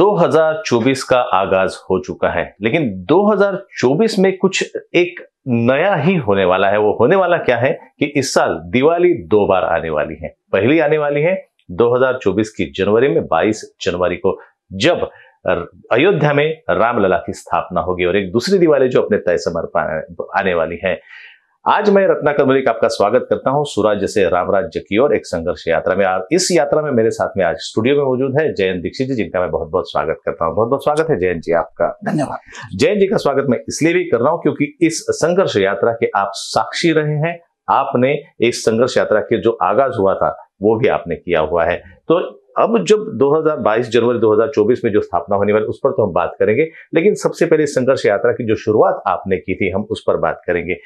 2024 का आगाज हो चुका है लेकिन 2024 में कुछ एक नया ही होने वाला है वो होने वाला क्या है कि इस साल दिवाली दो बार आने वाली है पहली आने वाली है 2024 की जनवरी में 22 जनवरी को जब अयोध्या में रामलला की स्थापना होगी और एक दूसरी दिवाली जो अपने तय समर्पण आने वाली है आज मैं रत्नाकर मलिक आपका स्वागत करता हूं सूरज से राम राज्य की ओर एक संघर्ष यात्रा में आज इस यात्रा में मेरे साथ में आज स्टूडियो में मौजूद है जयंत दीक्षित जी जिनका मैं बहुत बहुत स्वागत करता हूं बहुत बहुत स्वागत है जयंत जी आपका धन्यवाद जयंत जी का स्वागत मैं इसलिए भी कर रहा हूं क्योंकि इस संघर्ष यात्रा के आप साक्षी रहे हैं आपने इस संघर्ष यात्रा के जो आगाज हुआ था वो भी आपने किया हुआ है तो अब जब 2022 जनवरी 2024 में जो स्थापना होने वाली उस पर तो हम बात करेंगे लेकिन सबसे पहले संघर्ष यात्रा की जो शुरुआत आपने की थी हम उस पर बात करेंगे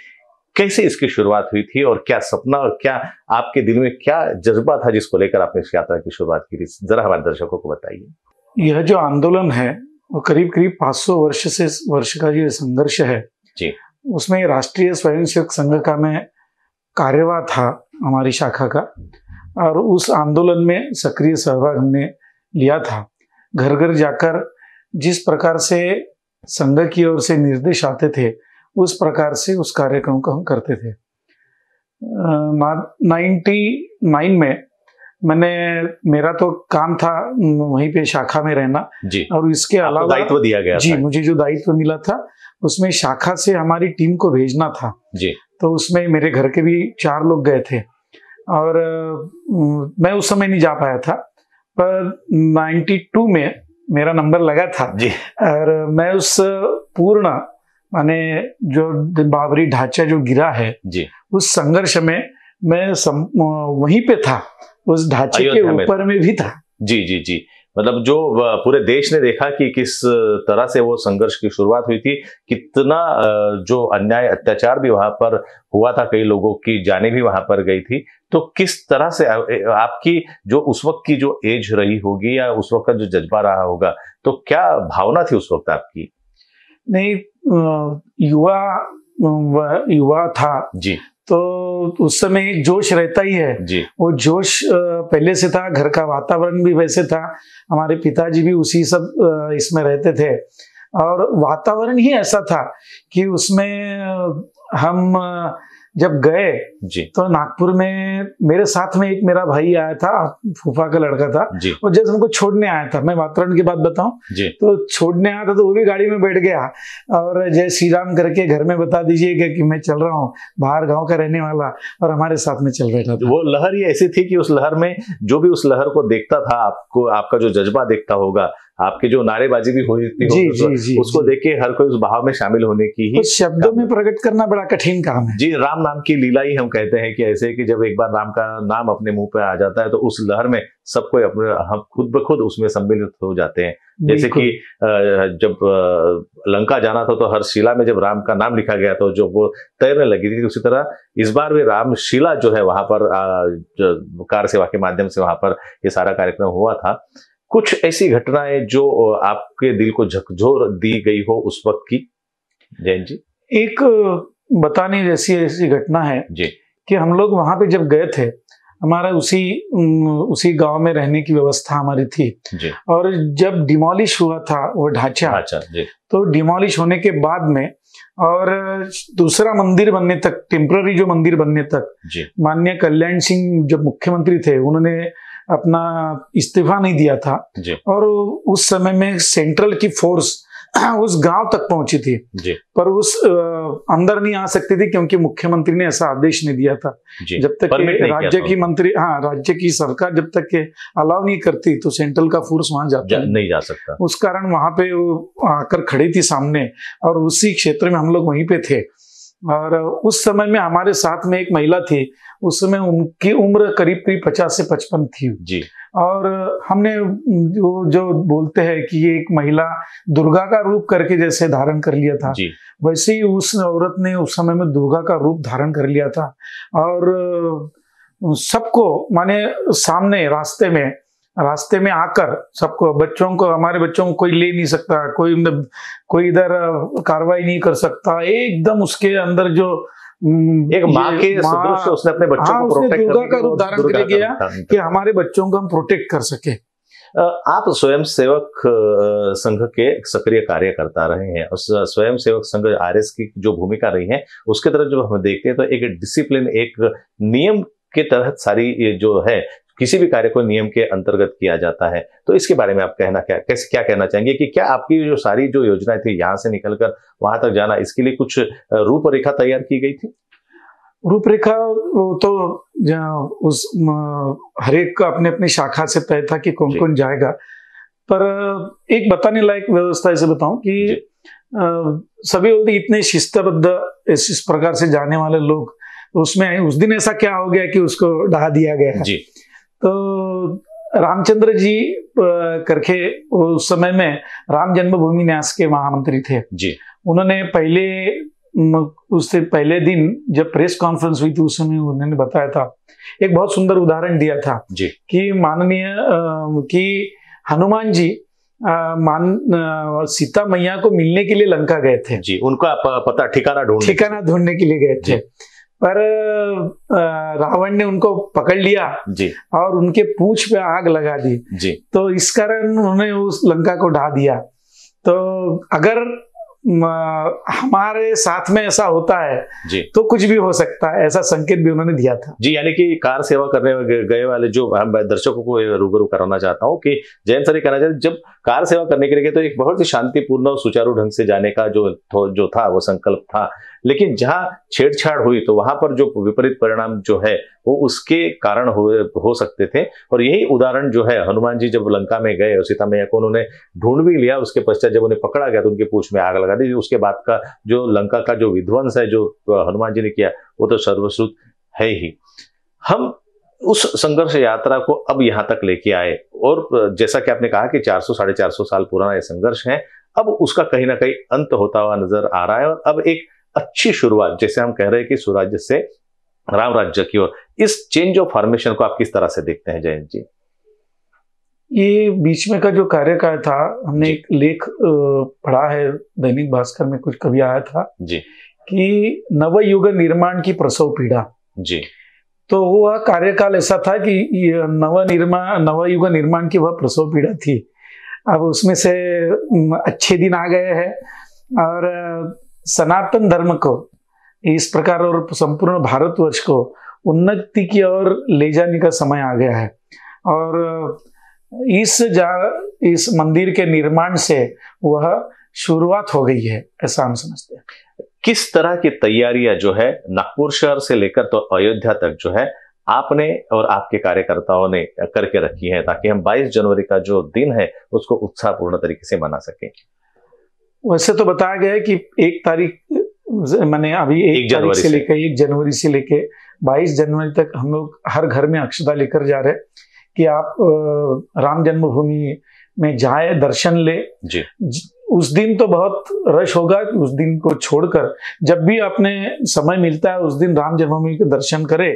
कैसे इसकी शुरुआत हुई थी और क्या सपना और क्या आपके दिल में क्या जज्बा था जिसको लेकर आपने इस यात्रा की शुरुआत की थी जरा हमारे दर्शकों को बताइए यह जो आंदोलन है वो करीब करीब 500 वर्ष से वर्ष का जो संघर्ष है जी उसमें राष्ट्रीय स्वयंसेवक संघ का मैं कार्यवाह था हमारी शाखा का और उस आंदोलन में सक्रिय सहभाग हमने लिया था घर घर जाकर जिस प्रकार से संघ की ओर से निर्देश आते थे उस प्रकार से उस कार्यक्रम को हम करते थे नाइन्टी नाइन में मैंने मेरा तो काम था वहीं पे शाखा में रहना जी और इसके अलावा दायित्व दिया गया जी मुझे जो दायित्व मिला था उसमें शाखा से हमारी टीम को भेजना था जी तो उसमें मेरे घर के भी चार लोग गए थे और मैं उस समय नहीं जा पाया था पर 92 में मेरा नंबर लगा था जी और मैं उस पूर्ण माने जो बाबरी ढांचा जो गिरा है जी उस संघर्ष में मैं सम, वहीं पे था उस ढांचे के ऊपर में भी था जी जी जी मतलब जो पूरे देश ने देखा कि किस तरह से वो संघर्ष की शुरुआत हुई थी कितना जो अन्याय अत्याचार भी वहां पर हुआ था कई लोगों की जाने भी वहां पर गई थी तो किस तरह से आपकी जो उस वक्त की जो एज रही होगी या उस वक्त का जो जज्बा रहा होगा तो क्या भावना थी उस वक्त आपकी नहीं युवा युवा था जी तो उस समय एक जोश रहता ही है जी। वो जोश पहले से था घर का वातावरण भी वैसे था हमारे पिताजी भी उसी सब इसमें रहते थे और वातावरण ही ऐसा था कि उसमें हम जब गए जी तो नागपुर में मेरे साथ में एक मेरा भाई आया था फूफा का लड़का था जी और जैसे हमको छोड़ने आया था मैं वातावरण की बात बताऊं जी तो छोड़ने आया था तो वो भी गाड़ी में बैठ गया और जय श्री राम करके घर में बता दीजिए कि मैं चल रहा हूँ बाहर गाँव का रहने वाला और हमारे साथ में चल रहा था वो लहर ही ऐसी थी कि उस लहर में जो भी उस लहर को देखता था आपको आपका जो जज्बा देखता होगा आपकी जो नारेबाजी भी हो जी, तो जी, जी, उसको देख के हर कोई उस भाव में शामिल होने की ही शब्दों में प्रकट करना बड़ा कठिन काम है जी राम नाम की लीला ही हम कहते हैं कि ऐसे कि जब एक बार राम का नाम अपने मुंह पे आ जाता है तो उस लहर में सब कोई अपने हम खुद ब खुद उसमें सम्मिलित हो जाते हैं जैसे कि जब लंका जाना था तो हर शिला में जब राम का नाम लिखा गया तो जो वो तैरने लगी थी तो उसी तरह इस बार भी राम शिला जो है वहां पर कार सेवा के माध्यम से वहां पर ये सारा कार्यक्रम हुआ था कुछ ऐसी घटनाएं जो आपके दिल को झकझोर दी गई हो उस वक्त की जैन जी एक बताने जैसी ऐसी घटना है जी कि हम लोग वहां पे जब गए थे हमारा उसी उसी गांव में रहने की व्यवस्था हमारी थी और जब डिमोलिश हुआ था वो ढांचा तो डिमोलिश होने के बाद में और दूसरा मंदिर बनने तक टेम्पररी जो मंदिर बनने तक माननीय कल्याण सिंह जब मुख्यमंत्री थे उन्होंने अपना इस्तीफा नहीं दिया था और उस समय में सेंट्रल की फोर्स उस गांव तक पहुंची थी पर उस अंदर नहीं आ सकती थी क्योंकि मुख्यमंत्री ने ऐसा आदेश नहीं दिया था जब तक राज्य की मंत्री हाँ राज्य की सरकार जब तक के अलाउ नहीं करती तो सेंट्रल का फोर्स वहां जाता जा, नहीं जा सकता उस कारण वहां पे आकर खड़ी थी सामने और उसी क्षेत्र में हम लोग वहीं पे थे और उस समय में हमारे साथ में एक महिला थी उस समय उनकी उम्र करीब करीब पचास से पचपन थी जी और हमने जो जो बोलते हैं कि एक महिला दुर्गा का रूप करके जैसे धारण कर लिया था वैसे ही उस औरत ने उस समय में दुर्गा का रूप धारण कर लिया था और सबको माने सामने रास्ते में रास्ते में आकर सबको बच्चों को हमारे बच्चों को कोई ले नहीं सकता कोई कोई इधर कार्रवाई नहीं कर सकता एकदम उसके अंदर जो हम्म। एक माँ के से उसने अपने बच्चों हाँ, को प्रोटेक्ट दुर्गा का रूप धारण कर किया कि हमारे बच्चों को हम प्रोटेक्ट कर सके आप स्वयं सेवक संघ के सक्रिय कार्यकर्ता रहे हैं और स्वयं सेवक संघ आर की जो भूमिका रही है उसके तरफ जब हम देखते हैं तो एक डिसिप्लिन एक नियम के तहत सारी जो है किसी भी कार्य को नियम के अंतर्गत किया जाता है तो इसके बारे में आप कहना क्या कैसे क्या कहना चाहेंगे कि क्या आपकी जो सारी जो योजनाएं थी यहाँ से निकलकर वहां तक जाना इसके लिए कुछ रूपरेखा तैयार की गई थी रूपरेखा तो उस हरेक का अपने अपने शाखा से तय था कि कौन कौन जाएगा पर एक बताने लायक व्यवस्था ऐसे बताऊं कि आ, सभी बोलते इतने शिस्तबद्ध इस, इस प्रकार से जाने वाले लोग उसमें उस दिन ऐसा क्या हो गया कि उसको डहा दिया गया जी तो रामचंद्र जी करके उस समय में राम जन्मभूमि न्यास के महामंत्री थे जी उन्होंने पहले उससे पहले दिन जब प्रेस कॉन्फ्रेंस हुई थी उस समय उन्होंने बताया था एक बहुत सुंदर उदाहरण दिया था जी कि माननीय कि हनुमान जी आ, मान सीता मैया को मिलने के लिए लंका गए थे जी उनका पता ठिकाना ढूंढ ठिकाना ढूंढने के लिए गए थे पर रावण ने उनको पकड़ लिया जी और उनके पूछ पे आग लगा दी जी तो इस कारण उन्होंने उस लंका को ढा दिया तो अगर हमारे साथ में ऐसा होता है जी तो कुछ भी हो सकता है ऐसा संकेत भी उन्होंने दिया था जी यानी कि कार सेवा करने गए वाले जो दर्शकों को रूबरू कराना चाहता हूँ कि जयंत सर कहना चाहते जब कार सेवा करने के लिए तो एक बहुत ही शांतिपूर्ण और सुचारू ढंग से जाने का जो जो था वो संकल्प था लेकिन जहां छेड़छाड़ हुई तो वहां पर जो विपरीत परिणाम जो है वो उसके कारण हो, हो सकते थे और यही उदाहरण जो है हनुमान जी जब लंका में गए और सीता मैया को उन्होंने ढूंढ भी लिया उसके पश्चात जब उन्हें पकड़ा गया तो उनकी पूछ में आग लगा दी उसके बाद का जो लंका का जो विध्वंस है जो हनुमान जी ने किया वो तो सर्वश्रुत है ही हम उस संघर्ष यात्रा को अब यहां तक लेके आए और जैसा कि आपने कहा कि 400 साढ़े चार साल पुराना यह संघर्ष है अब उसका कहीं ना कहीं अंत होता हुआ नजर आ रहा है और अब एक अच्छी शुरुआत जैसे हम कह रहे हैं कि सुराज्य से राम राज्य की ओर इस चेंज ऑफ फॉर्मेशन को आप किस तरह से देखते हैं जयंत जी ये बीच में का जो कार्यकाल था हमने एक लेख पढ़ा है दैनिक भास्कर में कुछ कभी आया था जी कि नवयुग निर्माण की प्रसव पीड़ा जी तो वह कार्यकाल ऐसा था कि नव निर्माण नवयुग निर्माण की वह प्रसव पीड़ा थी अब उसमें से अच्छे दिन आ गए हैं और सनातन धर्म को इस प्रकार और संपूर्ण भारतवर्ष को उन्नति की ओर ले जाने का समय आ गया है और इस जा इस मंदिर के निर्माण से वह शुरुआत हो गई है ऐसा हम समझते हैं किस तरह की तैयारियां जो है नागपुर शहर से लेकर तो अयोध्या तक जो है आपने और आपके कार्यकर्ताओं ने करके रखी है ताकि हम 22 जनवरी का जो दिन है उसको उत्साहपूर्ण तरीके से मना सके वैसे तो बताया गया है कि एक तारीख मैंने अभी एक, एक जनवरी से, लेकर एक जनवरी से लेकर बाईस जनवरी तक हम लोग हर घर में अक्षता लेकर जा रहे हैं कि आप राम जन्मभूमि में जाए दर्शन ले जी उस दिन तो बहुत रश होगा उस दिन को छोड़कर जब भी आपने समय मिलता है उस दिन राम जन्मभूमि के दर्शन करें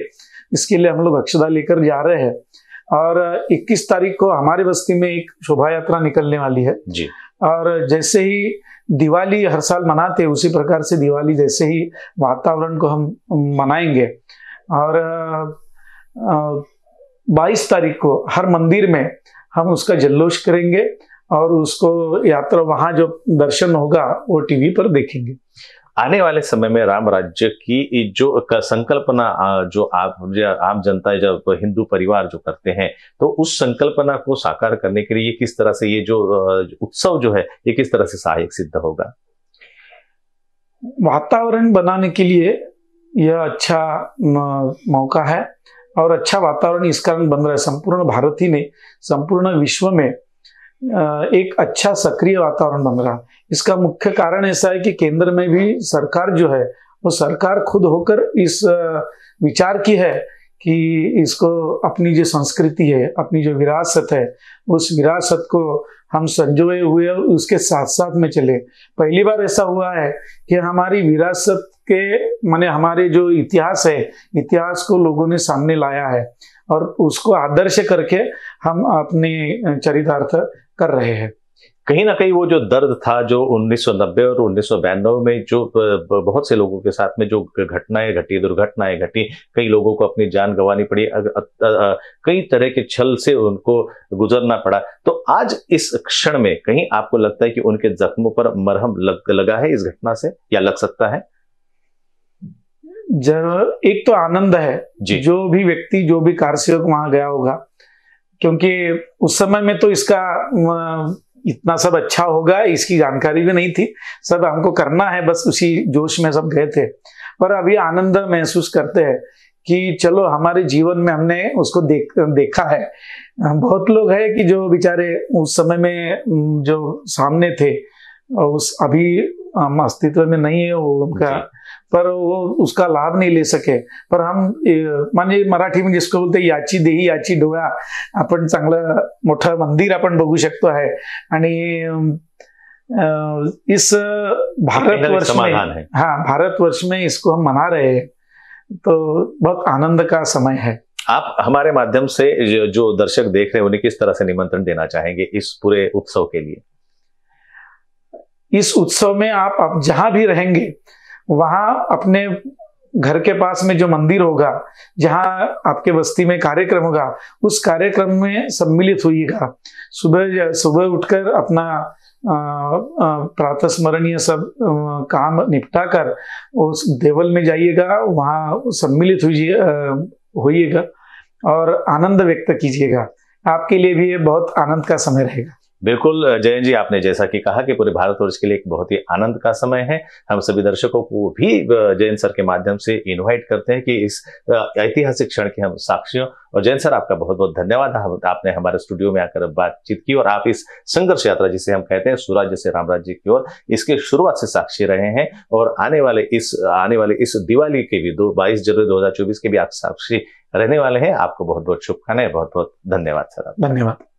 इसके लिए हम लोग अक्षदा लेकर जा रहे हैं और 21 तारीख को हमारे बस्ती में एक शोभा यात्रा निकलने वाली है जी और जैसे ही दिवाली हर साल मनाते हैं उसी प्रकार से दिवाली जैसे ही वातावरण को हम मनाएंगे और बाईस तारीख को हर मंदिर में हम उसका जल्लोष करेंगे और उसको यात्रा वहां जो दर्शन होगा वो टीवी पर देखेंगे आने वाले समय में राम राज्य की जो संकल्पना जो आप आम जनता जब हिंदू परिवार जो करते हैं तो उस संकल्पना को साकार करने के लिए किस तरह से ये जो उत्सव जो है ये किस तरह से सहायक सिद्ध होगा वातावरण बनाने के लिए यह अच्छा मौका है और अच्छा वातावरण इस कारण बन रहा है संपूर्ण भारत ही नहीं संपूर्ण विश्व में एक अच्छा सक्रिय वातावरण बन रहा इसका मुख्य कारण ऐसा है कि केंद्र में भी सरकार जो है वो सरकार खुद होकर इस विचार की है कि इसको अपनी जो संस्कृति है अपनी जो विरासत है उस विरासत को हम संजोए हुए उसके साथ साथ में चले पहली बार ऐसा हुआ है कि हमारी विरासत के माने हमारे जो इतिहास है इतिहास को लोगों ने सामने लाया है और उसको आदर्श करके हम अपने चरितार्थ कर रहे हैं कहीं ना कहीं वो जो दर्द था जो 1990 और उन्नीस में जो बहुत से लोगों के साथ में जो घटनाएं घटी दुर्घटनाएं घटी कई लोगों को अपनी जान गंवानी पड़ी कई तरह के छल से उनको गुजरना पड़ा तो आज इस क्षण में कहीं आपको लगता है कि उनके जख्मों पर मरहम लग, लगा है इस घटना से या लग सकता है जरूर एक तो आनंद है जी जो भी व्यक्ति जो भी कार सेवक वहां गया होगा क्योंकि उस समय में तो इसका इतना सब अच्छा होगा इसकी जानकारी भी नहीं थी सब हमको करना है बस उसी जोश में सब गए थे पर अभी आनंद महसूस करते हैं कि चलो हमारे जीवन में हमने उसको देख देखा है बहुत लोग हैं कि जो बेचारे उस समय में जो सामने थे उस अभी हम अस्तित्व में नहीं है वो उनका पर वो उसका लाभ नहीं ले सके पर हम म्हणजे मराठी में जिसको बोलते याची देही याची डोळा आपण चांगलं मोठं मंदिर आपण बघू शकतो आहे आणि अं, इस भारत वर्ष में हाँ भारत वर्ष में इसको हम मना रहे हैं तो बहुत आनंद का समय है आप हमारे माध्यम से जो दर्शक देख रहे हैं उन्हें किस तरह से निमंत्रण देना चाहेंगे इस पूरे उत्सव के लिए इस उत्सव में आप आप जहां भी रहेंगे वहां अपने घर के पास में जो मंदिर होगा जहां आपके बस्ती में कार्यक्रम होगा उस कार्यक्रम में सम्मिलित होइएगा सुबह सुबह उठकर अपना प्रातः स्मरणीय सब काम निपटा कर उस देवल में जाइएगा वहाँ सम्मिलित होइएगा और आनंद व्यक्त कीजिएगा आपके लिए भी ये बहुत आनंद का समय रहेगा बिल्कुल जयन जी आपने जैसा कि कहा कि पूरे भारतवर्ष के लिए एक बहुत ही आनंद का समय है हम सभी दर्शकों को भी जयन सर के माध्यम से इनवाइट करते हैं कि इस ऐतिहासिक क्षण के हम साक्षियों और जयन सर आपका बहुत बहुत धन्यवाद आपने हमारे स्टूडियो में आकर बातचीत की और आप इस संघर्ष यात्रा जिसे हम कहते हैं सूराज से रामराज जी की ओर इसके शुरुआत से साक्षी रहे हैं और आने वाले इस आने वाले इस दिवाली के भी दो बाईस जनवरी दो के भी आप साक्षी रहने वाले हैं आपको बहुत बहुत शुभकामनाएं बहुत बहुत धन्यवाद सर धन्यवाद